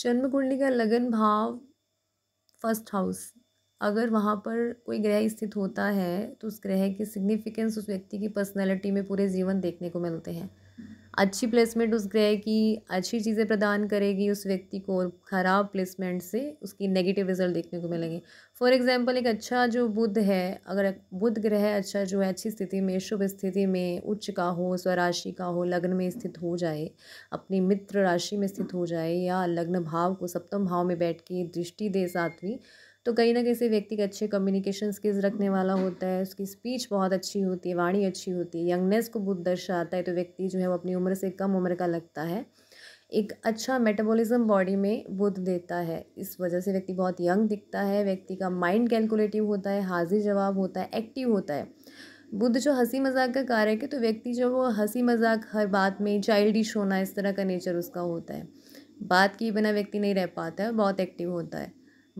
जन्म कुंडली का लगन भाव फर्स्ट हाउस अगर वहाँ पर कोई ग्रह स्थित होता है तो उस ग्रह की सिग्निफिकेंस उस व्यक्ति की पर्सनैलिटी में पूरे जीवन देखने को मिलते हैं अच्छी प्लेसमेंट उस ग्रह की अच्छी चीज़ें प्रदान करेगी उस व्यक्ति को और ख़राब प्लेसमेंट से उसकी नेगेटिव रिजल्ट देखने को मिलेंगे फॉर एग्जांपल एक अच्छा जो बुध है अगर बुध ग्रह अच्छा जो है अच्छी स्थिति में शुभ स्थिति में उच्च का हो स्वराशि का हो लग्न में स्थित हो जाए अपनी मित्र राशि में स्थित हो जाए या लग्न भाव को सप्तम भाव में बैठ के दृष्टि दे सातवीं तो कहीं ना कहीं से व्यक्ति के अच्छे कम्युनिकेशन स्किल्स रखने वाला होता है उसकी स्पीच बहुत अच्छी होती है वाणी अच्छी होती है यंगनेस को बुद्ध दर्शाता है तो व्यक्ति जो है वो अपनी उम्र से कम उम्र का लगता है एक अच्छा मेटाबॉलिज्म बॉडी में बुद्ध देता है इस वजह से व्यक्ति बहुत यंग दिखता है व्यक्ति का माइंड कैलकुलेटिव होता है हाजिर जवाब होता है एक्टिव होता है बुद्ध जो हंसी मजाक का कारक है तो व्यक्ति जो वो हंसी मजाक हर बात में चाइल्डिश होना इस तरह का नेचर उसका होता है बात की बिना व्यक्ति नहीं रह पाता है बहुत एक्टिव होता है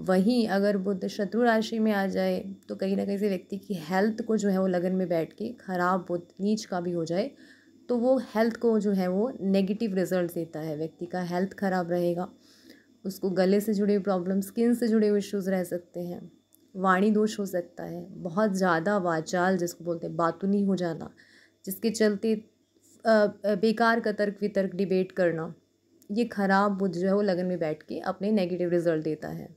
वहीं अगर बुद्ध शत्रु राशि में आ जाए तो कहीं ना कहीं से व्यक्ति की हेल्थ को जो है वो लगन में बैठ के खराब बुद्ध नीच का भी हो जाए तो वो हेल्थ को जो है वो नेगेटिव रिजल्ट देता है व्यक्ति का हेल्थ खराब रहेगा उसको गले से जुड़े प्रॉब्लम स्किन से जुड़े हुए इश्यूज़ रह सकते हैं वाणी दोष हो सकता है बहुत ज़्यादा वाचाल जिसको बोलते हैं बातुनी हो जाना जिसके चलते बेकार का तर्क वितर्क डिबेट करना ये खराब बुद्ध जो है वो लगन में बैठ के अपने नेगेटिव रिजल्ट देता है